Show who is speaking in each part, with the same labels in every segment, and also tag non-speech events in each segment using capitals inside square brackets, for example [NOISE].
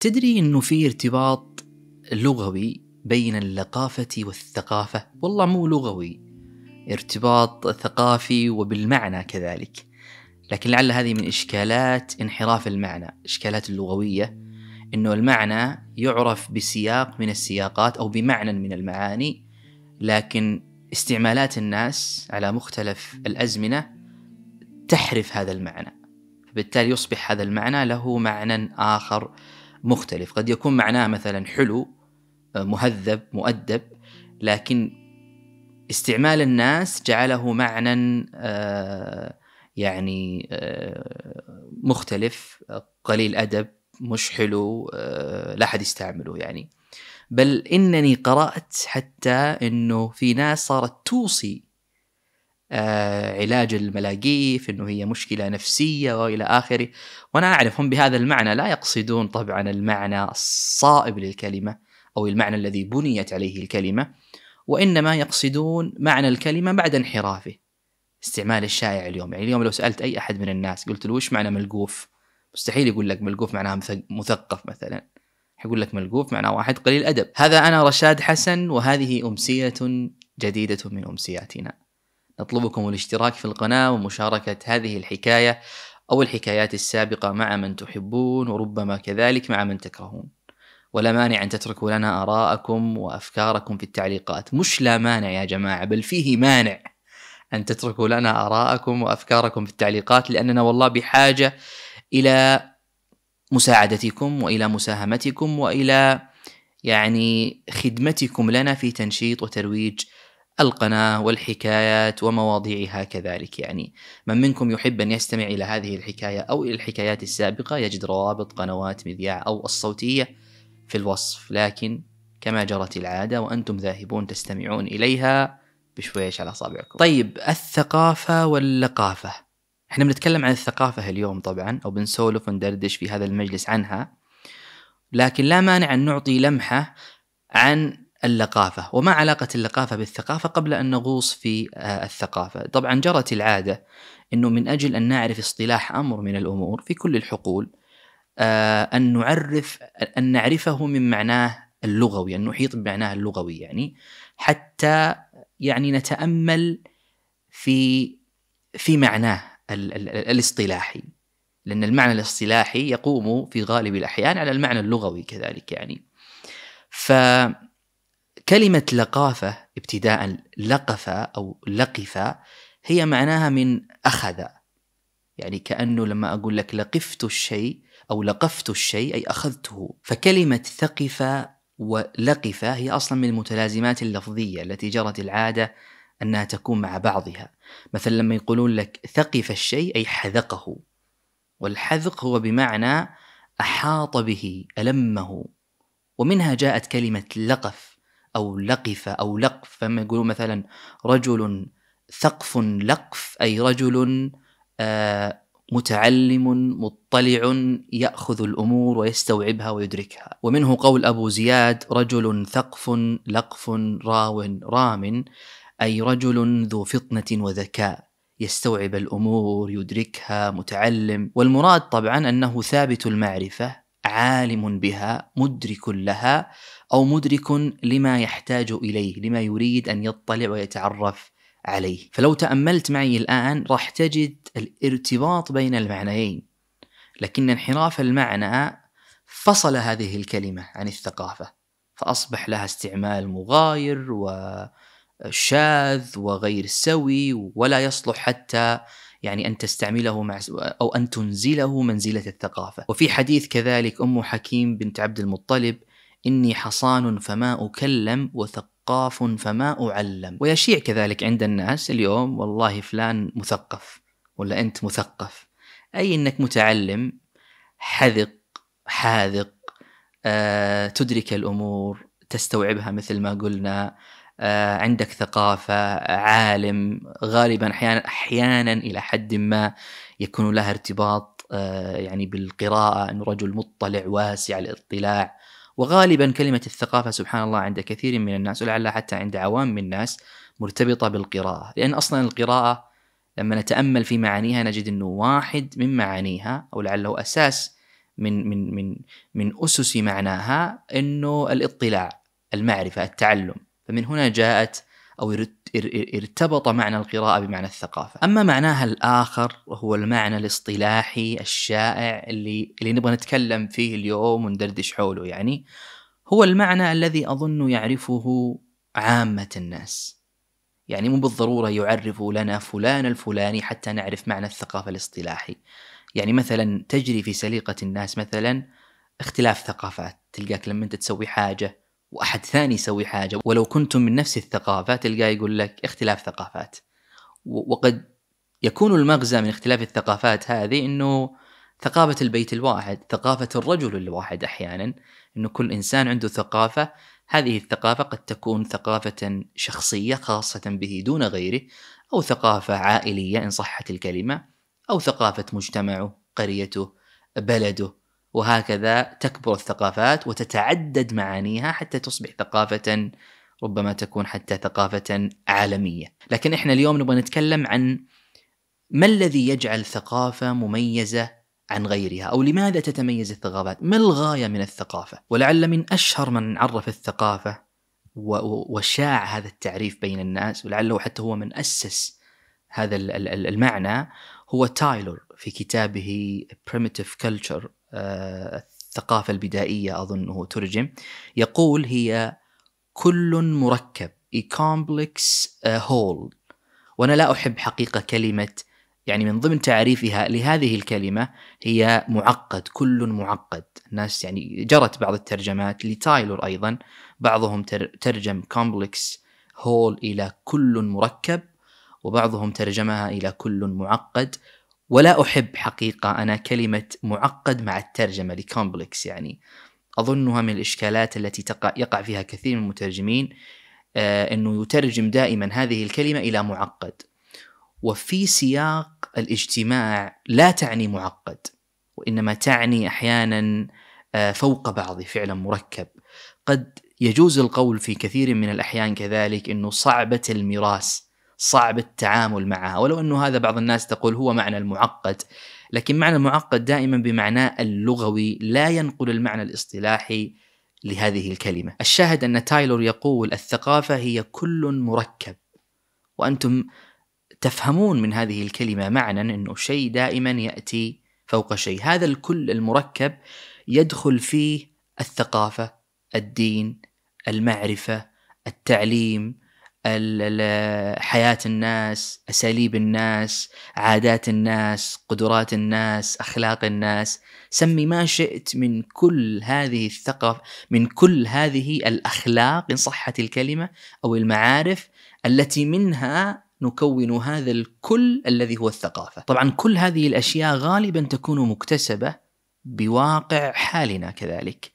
Speaker 1: تدري انه في ارتباط لغوي بين اللقافة والثقافة؟ والله مو لغوي ارتباط ثقافي وبالمعنى كذلك لكن لعل هذه من إشكالات انحراف المعنى إشكالات اللغوية أنه المعنى يعرف بسياق من السياقات أو بمعنى من المعاني لكن استعمالات الناس على مختلف الأزمنة تحرف هذا المعنى فبالتالي يصبح هذا المعنى له معنى آخر مختلف قد يكون معناه مثلا حلو آه، مهذب مؤدب لكن استعمال الناس جعله معنى آه، يعني آه، مختلف قليل أدب مش حلو لا أحد يستعمله يعني بل إنني قرأت حتى أنه في ناس صارت توصي آه، علاج الملاقيف انه هي مشكله نفسيه والى اخره وانا اعرف هم بهذا المعنى لا يقصدون طبعا المعنى الصائب للكلمه او المعنى الذي بنيت عليه الكلمه وانما يقصدون معنى الكلمه بعد انحرافه استعمال الشائع اليوم يعني اليوم لو سالت اي احد من الناس قلت له وش معنى ملقوف مستحيل يقول لك ملقوف معناها مثقف مثلا حيقول لك ملقوف معناه واحد قليل ادب هذا انا رشاد حسن وهذه امسيه جديده من امسياتنا نطلبكم الاشتراك في القناة ومشاركة هذه الحكاية أو الحكايات السابقة مع من تحبون وربما كذلك مع من تكرهون ولا مانع أن تتركوا لنا آراءكم وأفكاركم في التعليقات مش لا مانع يا جماعة بل فيه مانع أن تتركوا لنا آراءكم وأفكاركم في التعليقات لأننا والله بحاجة إلى مساعدتكم وإلى مساهمتكم وإلى يعني خدمتكم لنا في تنشيط وترويج القناة والحكايات ومواضيعها كذلك يعني من منكم يحب أن يستمع إلى هذه الحكاية أو إلى الحكايات السابقة يجد روابط قنوات مذياع أو الصوتية في الوصف لكن كما جرت العادة وأنتم ذاهبون تستمعون إليها بشويش على أصابعكم طيب الثقافة واللقافة احنا بنتكلم عن الثقافة اليوم طبعا أو بنسولف وندردش في هذا المجلس عنها لكن لا مانع أن نعطي لمحة عن اللقافة وما علاقة اللقافة بالثقافة قبل أن نغوص في آه، الثقافة طبعا جرت العادة أنه من أجل أن نعرف اصطلاح أمر من الأمور في كل الحقول آه، أن نعرف أن نعرفه من معناه اللغوي أن نحيط بمعناه اللغوي يعني حتى يعني نتأمل في في معناه الاصطلاحي لأن المعنى الاصطلاحي يقوم في غالب الأحيان على المعنى اللغوي كذلك يعني ف كلمة لقافة ابتداء لقفة أو لقفة هي معناها من أخذ يعني كأنه لما أقول لك لقفت الشيء أو لقفت الشيء أي أخذته فكلمة ثقفة ولقفة هي أصلا من المتلازمات اللفظية التي جرت العادة أنها تكون مع بعضها مثلا لما يقولون لك ثقف الشيء أي حذقه والحذق هو بمعنى أحاط به ألمه ومنها جاءت كلمة لقف أو لقف أو لقف فما يقولوا مثلا رجل ثقف لقف أي رجل آه، متعلم مطلع ياخذ الامور ويستوعبها ويدركها ومنه قول ابو زياد رجل ثقف لقف راو رام اي رجل ذو فطنه وذكاء يستوعب الامور يدركها متعلم والمراد طبعا انه ثابت المعرفه عالم بها مدرك لها او مدرك لما يحتاج اليه، لما يريد ان يطلع ويتعرف عليه، فلو تاملت معي الان راح تجد الارتباط بين المعنيين، لكن انحراف المعنى فصل هذه الكلمه عن الثقافه، فاصبح لها استعمال مغاير وشاذ وغير سوي ولا يصلح حتى يعني أن تستعمله مع أو أن تنزله منزلة الثقافة وفي حديث كذلك أم حكيم بنت عبد المطلب إني حصان فما أكلم وثقاف فما أعلم ويشيع كذلك عند الناس اليوم والله فلان مثقف ولا أنت مثقف أي أنك متعلم حذق حاذق آه، تدرك الأمور تستوعبها مثل ما قلنا آه، عندك ثقافة عالم غالبا أحيانا, أحيانا إلى حد ما يكون لها ارتباط آه، يعني بالقراءة أنه رجل مطلع واسع الاطلاع وغالبا كلمة الثقافة سبحان الله عند كثير من الناس ولعلها حتى عند عوام من الناس مرتبطة بالقراءة لأن أصلا القراءة لما نتأمل في معانيها نجد أنه واحد من معانيها أو لعله أساس من من من من أسس معناها أنه الاطلاع المعرفة التعلم فمن هنا جاءت أو ارتبط معنى القراءة بمعنى الثقافة أما معناها الآخر وهو المعنى الاصطلاحي الشائع اللي, اللي نبغى نتكلم فيه اليوم وندردش حوله يعني هو المعنى الذي أظن يعرفه عامة الناس يعني مو بالضرورة يعرف لنا فلان الفلاني حتى نعرف معنى الثقافة الاصطلاحي يعني مثلا تجري في سليقة الناس مثلا اختلاف ثقافات تلقاك لما انت تسوي حاجة واحد ثاني يسوي حاجه ولو كنتم من نفس الثقافه تلقاه يقول لك اختلاف ثقافات وقد يكون المغزى من اختلاف الثقافات هذه انه ثقافة البيت الواحد، ثقافة الرجل الواحد احيانا، انه كل انسان عنده ثقافة، هذه الثقافة قد تكون ثقافة شخصية خاصة به دون غيره، او ثقافة عائلية ان صحت الكلمة، او ثقافة مجتمعه، قريته، بلده، وهكذا تكبر الثقافات وتتعدد معانيها حتى تصبح ثقافة ربما تكون حتى ثقافة عالمية لكن احنا اليوم نبغى نتكلم عن ما الذي يجعل ثقافة مميزة عن غيرها أو لماذا تتميز الثقافات ما الغاية من الثقافة ولعل من أشهر من عرف الثقافة وشاع هذا التعريف بين الناس ولعله حتى هو من أسس هذا المعنى هو تايلور في كتابه Primitive Culture آه، الثقافة البدائية أظن هو ترجم يقول هي كل مركب a complex whole وأنا لا أحب حقيقة كلمة يعني من ضمن تعريفها لهذه الكلمة هي معقد كل معقد الناس يعني جرت بعض الترجمات لتايلور أيضا بعضهم ترجم complex whole إلى كل مركب وبعضهم ترجمها إلى كل معقد ولا أحب حقيقة أنا كلمة معقد مع الترجمة لكومبلكس يعني أظنها من الإشكالات التي تقع يقع فيها كثير من المترجمين آه، أنه يترجم دائما هذه الكلمة إلى معقد وفي سياق الاجتماع لا تعني معقد وإنما تعني أحيانا آه، فوق بعض فعلا مركب قد يجوز القول في كثير من الأحيان كذلك أنه صعبة الميراث صعب التعامل معها ولو أنه هذا بعض الناس تقول هو معنى المعقد لكن معنى المعقد دائما بمعناه اللغوي لا ينقل المعنى الاصطلاحي لهذه الكلمة الشاهد أن تايلور يقول الثقافة هي كل مركب وأنتم تفهمون من هذه الكلمة معنى أنه شيء دائما يأتي فوق شيء هذا الكل المركب يدخل فيه الثقافة الدين المعرفة التعليم حياة الناس أساليب الناس عادات الناس قدرات الناس أخلاق الناس سمي ما شئت من كل هذه الثقافة من كل هذه الأخلاق إن صحت الكلمة أو المعارف التي منها نكون هذا الكل الذي هو الثقافة طبعا كل هذه الأشياء غالبا تكون مكتسبة بواقع حالنا كذلك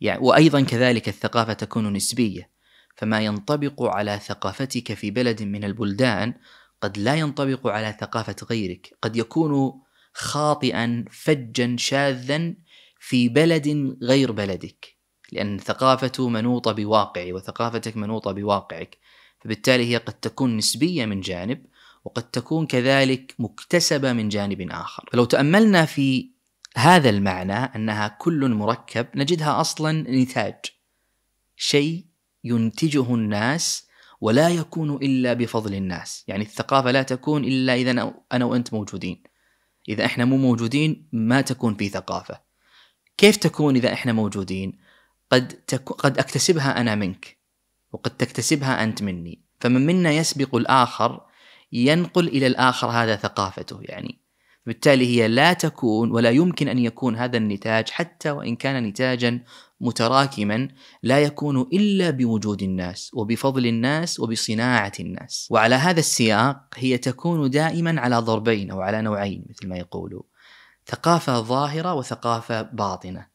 Speaker 1: يعني وأيضا كذلك الثقافة تكون نسبية فما ينطبق على ثقافتك في بلد من البلدان قد لا ينطبق على ثقافة غيرك قد يكون خاطئا فجا شاذا في بلد غير بلدك لأن ثقافته منوطة بواقعي وثقافتك منوطة بواقعك فبالتالي هي قد تكون نسبية من جانب وقد تكون كذلك مكتسبة من جانب آخر فلو تأملنا في هذا المعنى أنها كل مركب نجدها أصلا نتاج شيء ينتجه الناس ولا يكون إلا بفضل الناس يعني الثقافة لا تكون إلا إذا أنا وأنت موجودين إذا إحنا مو موجودين ما تكون في ثقافة كيف تكون إذا إحنا موجودين قد, تك... قد أكتسبها أنا منك وقد تكتسبها أنت مني فمن منا يسبق الآخر ينقل إلى الآخر هذا ثقافته يعني بالتالي هي لا تكون ولا يمكن أن يكون هذا النتاج حتى وإن كان نتاجا متراكما لا يكون الا بوجود الناس وبفضل الناس وبصناعه الناس وعلى هذا السياق هي تكون دائما على ضربين او على نوعين مثل ما يقولوا ثقافه ظاهره وثقافه باطنه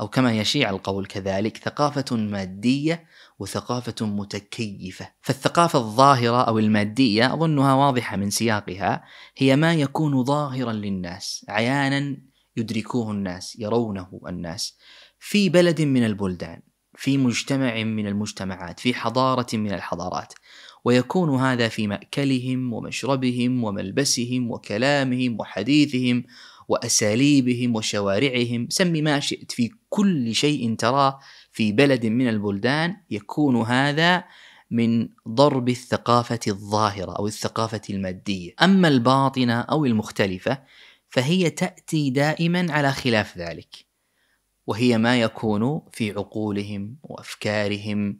Speaker 1: او كما يشيع القول كذلك ثقافه ماديه وثقافه متكيفه فالثقافه الظاهره او الماديه اظنها واضحه من سياقها هي ما يكون ظاهرا للناس عيانا يدركوه الناس يرونه الناس في بلد من البلدان في مجتمع من المجتمعات في حضاره من الحضارات ويكون هذا في ماكلهم ومشربهم وملبسهم وكلامهم وحديثهم واساليبهم وشوارعهم سم ما شئت في كل شيء تراه في بلد من البلدان يكون هذا من ضرب الثقافه الظاهره او الثقافه الماديه اما الباطنه او المختلفه فهي تاتي دائما على خلاف ذلك وهي ما يكون في عقولهم وافكارهم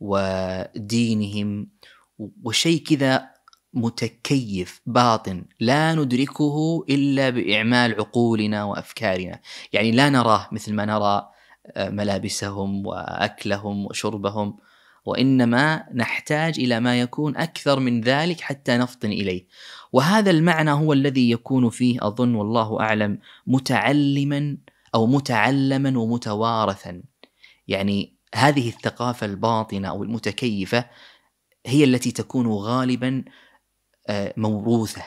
Speaker 1: ودينهم وشيء كذا متكيف باطن لا ندركه الا باعمال عقولنا وافكارنا، يعني لا نراه مثل ما نرى آه، ملابسهم واكلهم وشربهم وانما نحتاج الى ما يكون اكثر من ذلك حتى نفطن اليه وهذا المعنى هو الذي يكون فيه اظن والله اعلم متعلما او متعلما ومتوارثا يعني هذه الثقافه الباطنه او المتكيفه هي التي تكون غالبا آه، موروثه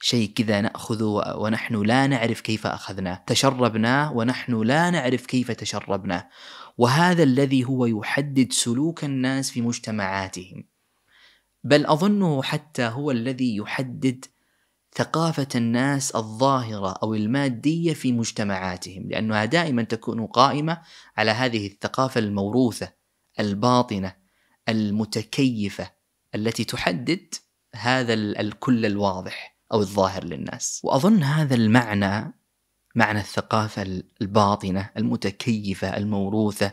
Speaker 1: شيء كذا ناخذه ونحن لا نعرف كيف اخذناه تشربناه ونحن لا نعرف كيف تشربناه وهذا الذي هو يحدد سلوك الناس في مجتمعاتهم بل اظنه حتى هو الذي يحدد ثقافة الناس الظاهرة أو المادية في مجتمعاتهم لأنها دائما تكون قائمة على هذه الثقافة الموروثة الباطنة المتكيفة التي تحدد هذا الكل الواضح أو الظاهر للناس وأظن هذا المعنى معنى الثقافة الباطنة المتكيفة الموروثة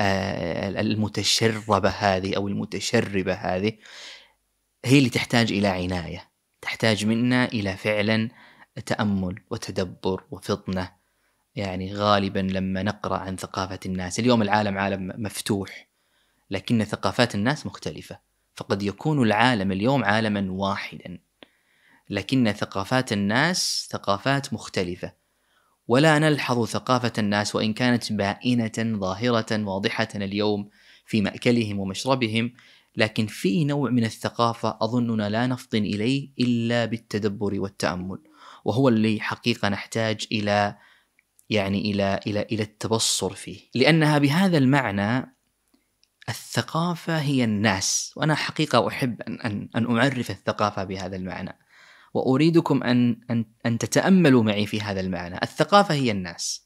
Speaker 1: آه، المتشربة هذه أو المتشربة هذه هي اللي تحتاج إلى عناية تحتاج منا إلى فعلا تأمل وتدبر وفطنة يعني غالبا لما نقرأ عن ثقافة الناس اليوم العالم عالم مفتوح لكن ثقافات الناس مختلفة فقد يكون العالم اليوم عالما واحدا لكن ثقافات الناس ثقافات مختلفة ولا نلحظ ثقافة الناس وإن كانت بائنة ظاهرة واضحة اليوم في مأكلهم ومشربهم لكن في نوع من الثقافة أظننا لا نفطن إليه إلا بالتدبر والتأمل وهو اللي حقيقة نحتاج إلى يعني إلى إلى إلى التبصر فيه لأنها بهذا المعنى الثقافة هي الناس وأنا حقيقة أحب أن أن, أن أعرف الثقافة بهذا المعنى وأريدكم أن أن أن تتأملوا معي في هذا المعنى الثقافة هي الناس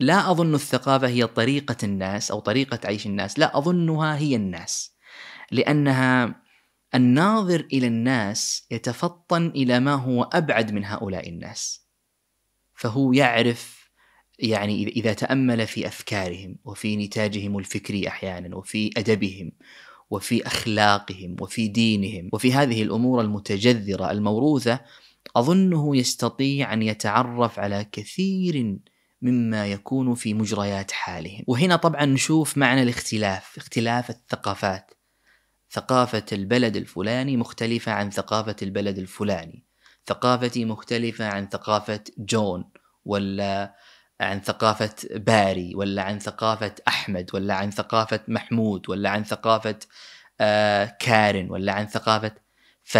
Speaker 1: لا أظن الثقافة هي طريقة الناس أو طريقة عيش الناس لا أظنها هي الناس لانها الناظر الى الناس يتفطن الى ما هو ابعد من هؤلاء الناس فهو يعرف يعني اذا تامل في افكارهم وفي نتاجهم الفكري احيانا وفي ادبهم وفي اخلاقهم وفي دينهم وفي هذه الامور المتجذره الموروثه اظنه يستطيع ان يتعرف على كثير مما يكون في مجريات حالهم وهنا طبعا نشوف معنى الاختلاف اختلاف الثقافات ثقافة البلد الفلاني مختلفة عن ثقافة البلد الفلاني ثقافتي مختلفة عن ثقافة جون ولا عن ثقافة باري ولا عن ثقافة أحمد ولا عن ثقافة محمود ولا عن ثقافة آه كارن ولا عن ثقافة ف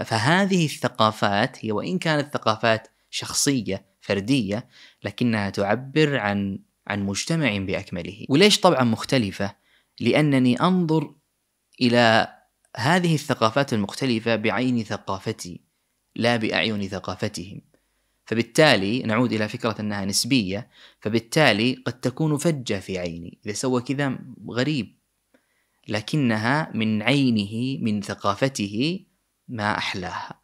Speaker 1: فهذه الثقافات هي وإن كانت ثقافات شخصية فردية لكنها تعبر عن عن مجتمع بأكمله وليش طبعا مختلفة لأنني أنظر الى هذه الثقافات المختلفه بعين ثقافتي لا باعين ثقافتهم فبالتالي نعود الى فكره انها نسبيه فبالتالي قد تكون فجه في عيني اذا سوى كذا غريب لكنها من عينه من ثقافته ما احلاها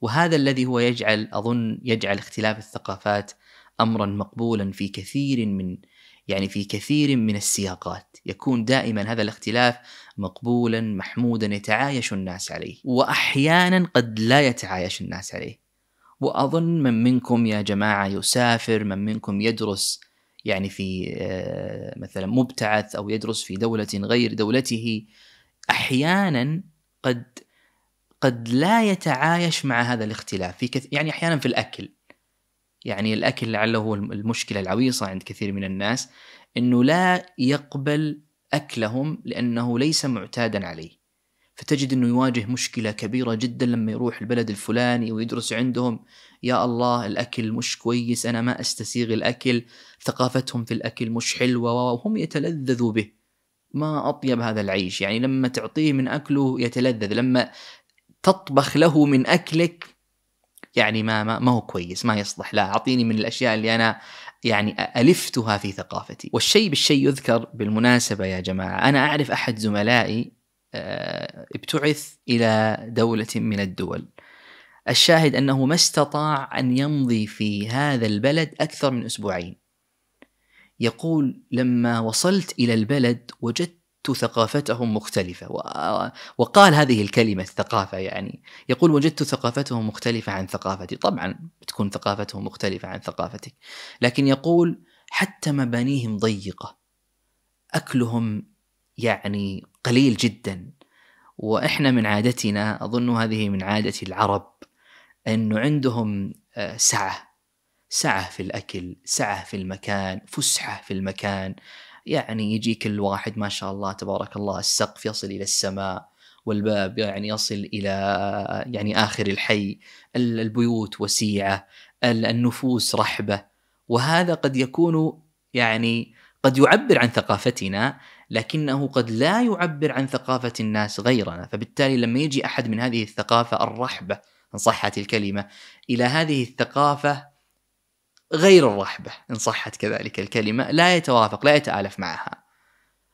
Speaker 1: وهذا الذي هو يجعل اظن يجعل اختلاف الثقافات امرا مقبولا في كثير من يعني في كثير من السياقات يكون دائما هذا الاختلاف مقبولا محمودا يتعايش الناس عليه واحيانا قد لا يتعايش الناس عليه واظن من منكم يا جماعه يسافر من منكم يدرس يعني في آه، مثلا مبتعث او يدرس في دوله غير دولته احيانا قد قد لا يتعايش مع هذا الاختلاف في كث... يعني احيانا في الاكل يعني الاكل لعله هو المشكله العويصه عند كثير من الناس انه لا يقبل اكلهم لانه ليس معتادا عليه فتجد انه يواجه مشكله كبيره جدا لما يروح البلد الفلاني ويدرس عندهم يا الله الاكل مش كويس انا ما استسيغ الاكل ثقافتهم في الاكل مش حلوه وهم يتلذذوا به ما اطيب هذا العيش يعني لما تعطيه من اكله يتلذذ لما تطبخ له من اكلك يعني ما ما, ما هو كويس ما يصلح لا اعطيني من الاشياء اللي انا يعني الفتها في ثقافتي والشيء بالشيء يذكر بالمناسبه يا جماعه انا اعرف احد زملائي آه، ابتعث الى دوله من الدول الشاهد انه ما استطاع ان يمضي في هذا البلد اكثر من اسبوعين يقول لما وصلت الى البلد وجدت ثقافتهم مختلفة وقال هذه الكلمة الثقافة يعني يقول وجدت ثقافتهم مختلفة عن ثقافتي طبعا بتكون ثقافتهم مختلفة عن ثقافتك لكن يقول حتى مبانيهم ضيقة أكلهم يعني قليل جدا وإحنا من عادتنا أظن هذه من عادة العرب أنه عندهم آه، سعة سعة في الأكل سعة في المكان فسحة في المكان يعني يجيك الواحد ما شاء الله تبارك الله السقف يصل الى السماء والباب يعني يصل الى يعني اخر الحي البيوت وسيعه النفوس رحبه وهذا قد يكون يعني قد يعبر عن ثقافتنا لكنه قد لا يعبر عن ثقافه الناس غيرنا فبالتالي لما يجي احد من هذه الثقافه الرحبه ان صحت الكلمه الى هذه الثقافه غير الرحبة إن صحت كذلك الكلمة لا يتوافق لا يتآلف معها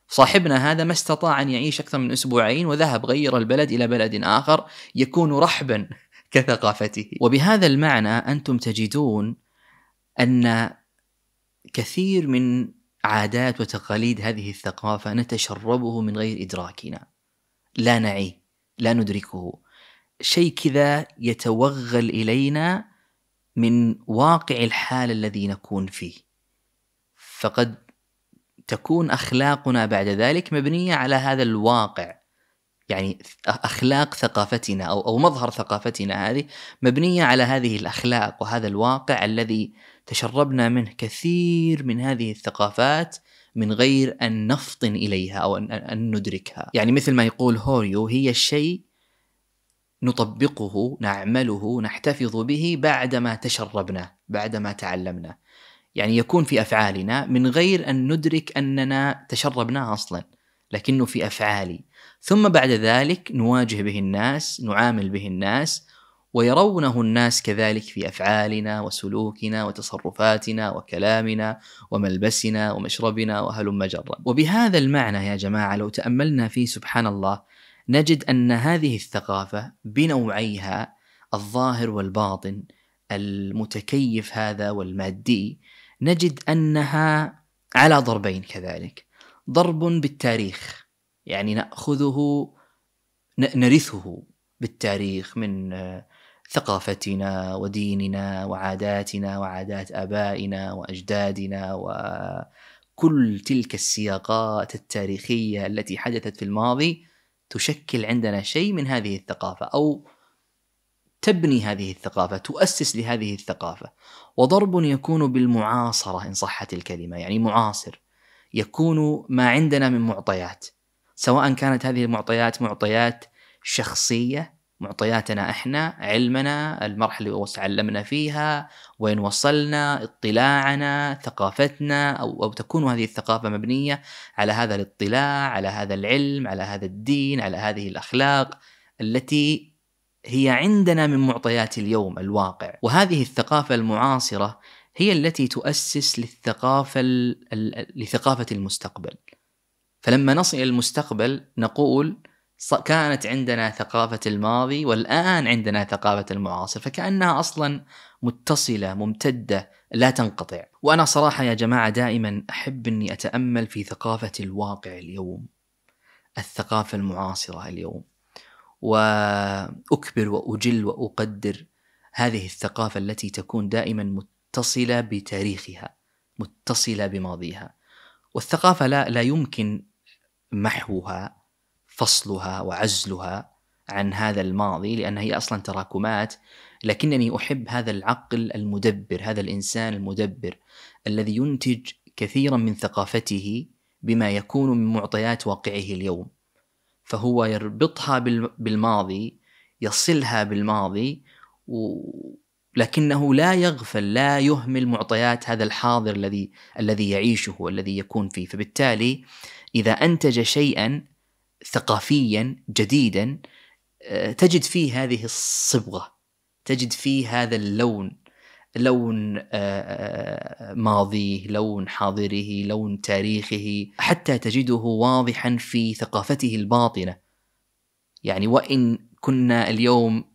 Speaker 1: صاحبنا هذا ما استطاع أن يعيش أكثر من أسبوعين وذهب غير البلد إلى بلد آخر يكون رحبا [LAUGHS] كثقافته وبهذا المعنى أنتم تجدون أن كثير من عادات وتقاليد هذه الثقافة نتشربه من غير إدراكنا لا نعيه لا ندركه شيء كذا يتوغل إلينا من واقع الحال الذي نكون فيه فقد تكون اخلاقنا بعد ذلك مبنيه على هذا الواقع يعني اخلاق ثقافتنا او او مظهر ثقافتنا هذه مبنيه على هذه الاخلاق وهذا الواقع الذي تشربنا منه كثير من هذه الثقافات من غير ان نفطن اليها او ان ندركها، يعني مثل ما يقول هوريو هي الشيء نطبقه نعمله نحتفظ به بعدما تشربناه بعدما تعلمناه يعني يكون في افعالنا من غير ان ندرك اننا تشربناه اصلا لكنه في افعالي ثم بعد ذلك نواجه به الناس نعامل به الناس ويرونه الناس كذلك في افعالنا وسلوكنا وتصرفاتنا وكلامنا وملبسنا ومشربنا وهلم جرا وبهذا المعنى يا جماعه لو تاملنا فيه سبحان الله نجد أن هذه الثقافة بنوعيها الظاهر والباطن المتكيف هذا والمادي نجد أنها على ضربين كذلك ضرب بالتاريخ يعني نأخذه نرثه بالتاريخ من ثقافتنا وديننا وعاداتنا وعادات ابائنا واجدادنا وكل تلك السياقات التاريخيه التي حدثت في الماضي تشكل عندنا شيء من هذه الثقافه او تبني هذه الثقافه تؤسس لهذه الثقافه وضرب يكون بالمعاصره ان صحت الكلمه يعني معاصر يكون ما عندنا من معطيات سواء كانت هذه المعطيات معطيات شخصيه معطياتنا احنا علمنا المرحله اللي تعلمنا فيها وين وصلنا اطلاعنا ثقافتنا او او تكون هذه الثقافه مبنيه على هذا الاطلاع على هذا العلم على هذا الدين على هذه الاخلاق التي هي عندنا من معطيات اليوم الواقع وهذه الثقافه المعاصره هي التي تؤسس للثقافه لثقافه المستقبل فلما نصل الى المستقبل نقول كانت عندنا ثقافة الماضي والآن عندنا ثقافة المعاصر فكأنها أصلا متصلة ممتدة لا تنقطع وأنا صراحة يا جماعة دائما أحب أني أتأمل في ثقافة الواقع اليوم الثقافة المعاصرة اليوم وأكبر وأجل وأقدر هذه الثقافة التي تكون دائما متصلة بتاريخها متصلة بماضيها والثقافة لا, لا يمكن محوها فصلها وعزلها عن هذا الماضي لأنها هي أصلا تراكمات لكنني أحب هذا العقل المدبر هذا الإنسان المدبر الذي ينتج كثيرا من ثقافته بما يكون من معطيات واقعه اليوم فهو يربطها بالماضي يصلها بالماضي و... لكنه لا يغفل لا يهمل معطيات هذا الحاضر الذي الذي يعيشه والذي يكون فيه فبالتالي اذا انتج شيئا ثقافيا جديدا آه، تجد فيه هذه الصبغه تجد فيه هذا اللون لون آه، آه، ماضيه لون حاضره لون تاريخه حتى تجده واضحا في ثقافته الباطنه يعني وان كنا اليوم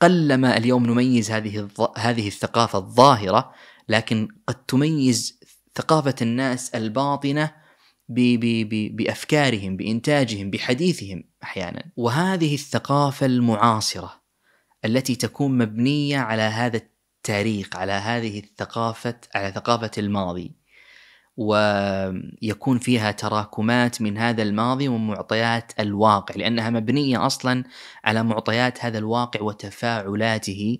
Speaker 1: قلما اليوم نميز هذه هذه الثقافه الظاهره لكن قد تميز ثقافه الناس الباطنه بـ بـ بـ بافكارهم بانتاجهم بحديثهم احيانا وهذه الثقافه المعاصره التي تكون مبنيه على هذا التاريخ على هذه الثقافه على ثقافه الماضي ويكون فيها تراكمات من هذا الماضي ومعطيات الواقع لانها مبنيه اصلا على معطيات هذا الواقع وتفاعلاته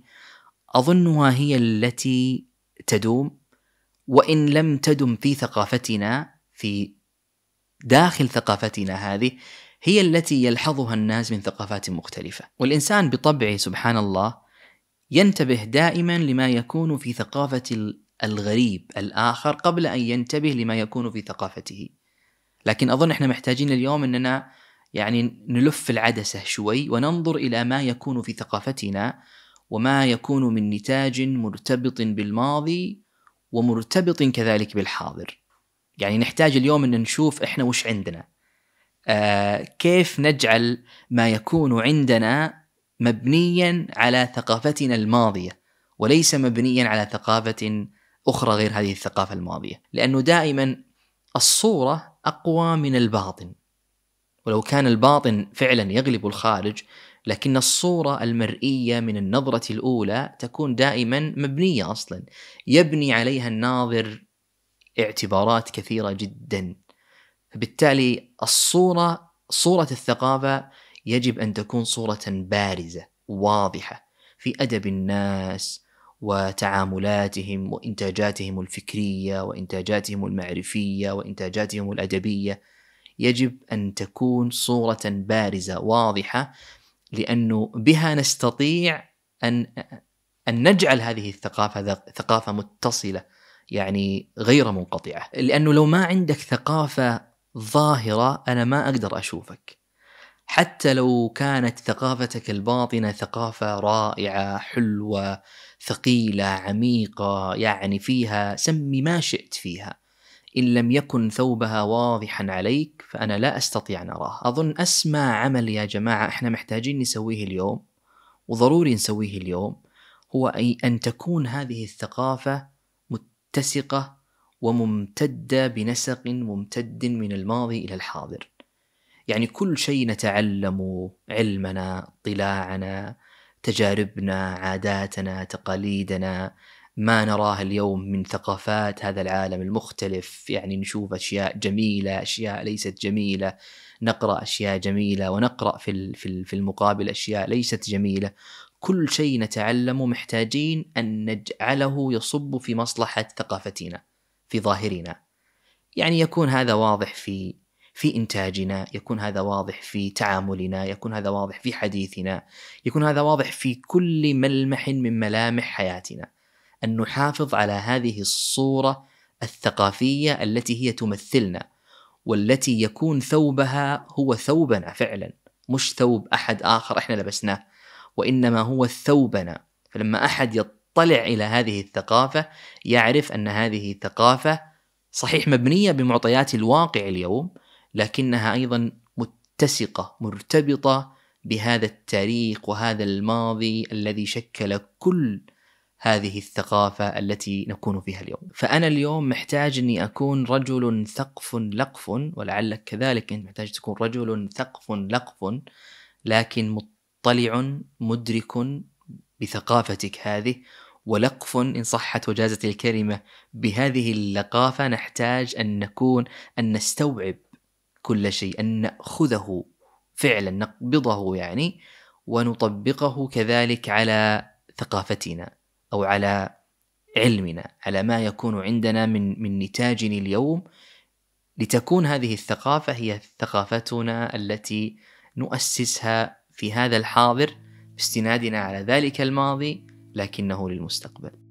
Speaker 1: اظنها هي التي تدوم وان لم تدم في ثقافتنا في داخل ثقافتنا هذه هي التي يلحظها الناس من ثقافات مختلفة والإنسان بطبعه سبحان الله ينتبه دائما لما يكون في ثقافة الغريب الآخر قبل أن ينتبه لما يكون في ثقافته لكن أظن إحنا محتاجين اليوم أننا يعني نلف العدسة شوي وننظر إلى ما يكون في ثقافتنا وما يكون من نتاج مرتبط بالماضي ومرتبط كذلك بالحاضر يعني نحتاج اليوم ان نشوف احنا وش عندنا آه كيف نجعل ما يكون عندنا مبنيا على ثقافتنا الماضيه وليس مبنيا على ثقافه اخرى غير هذه الثقافه الماضيه لانه دائما الصوره اقوى من الباطن ولو كان الباطن فعلا يغلب الخارج لكن الصورة المرئية من النظرة الأولى تكون دائما مبنية أصلا يبني عليها الناظر اعتبارات كثيرة جدا فبالتالي الصورة صورة الثقافة يجب أن تكون صورة بارزة واضحة في أدب الناس وتعاملاتهم وإنتاجاتهم الفكرية وإنتاجاتهم المعرفية وإنتاجاتهم الأدبية يجب أن تكون صورة بارزة واضحة لأنه بها نستطيع أن أن نجعل هذه الثقافة ثقافة متصلة يعني غير منقطعه لانه لو ما عندك ثقافه ظاهره انا ما اقدر اشوفك حتى لو كانت ثقافتك الباطنه ثقافه رائعه حلوه ثقيله عميقه يعني فيها سمي ما شئت فيها ان لم يكن ثوبها واضحا عليك فانا لا استطيع ان اراه اظن اسمى عمل يا جماعه احنا محتاجين نسويه اليوم وضروري نسويه اليوم هو ان تكون هذه الثقافه متسقة وممتدة بنسق ممتد من الماضي إلى الحاضر يعني كل شيء نتعلمه علمنا اطلاعنا تجاربنا عاداتنا تقاليدنا ما نراه اليوم من ثقافات هذا العالم المختلف يعني نشوف اشياء جميله اشياء ليست جميله نقرا اشياء جميله ونقرا في في المقابل اشياء ليست جميله كل شيء نتعلمه محتاجين أن نجعله يصب في مصلحة ثقافتنا في ظاهرنا يعني يكون هذا واضح في في إنتاجنا يكون هذا واضح في تعاملنا يكون هذا واضح في حديثنا يكون هذا واضح في كل ملمح من ملامح حياتنا أن نحافظ على هذه الصورة الثقافية التي هي تمثلنا والتي يكون ثوبها هو ثوبنا فعلا مش ثوب أحد آخر إحنا لبسناه وإنما هو ثوبنا فلما أحد يطلع إلى هذه الثقافة يعرف أن هذه الثقافة صحيح مبنية بمعطيات الواقع اليوم لكنها أيضا متسقة مرتبطة بهذا التاريخ وهذا الماضي الذي شكل كل هذه الثقافة التي نكون فيها اليوم فأنا اليوم محتاج أني أكون رجل ثقف لقف ولعلك كذلك أنت محتاج تكون رجل ثقف لقف لكن مطلع مدرك بثقافتك هذه ولقف إن صحت وجازت الكلمة بهذه اللقافة نحتاج أن نكون أن نستوعب كل شيء أن نأخذه فعلا نقبضه يعني ونطبقه كذلك على ثقافتنا أو على علمنا على ما يكون عندنا من من نتاج اليوم لتكون هذه الثقافة هي ثقافتنا التي نؤسسها في هذا الحاضر باستنادنا على ذلك الماضي لكنه للمستقبل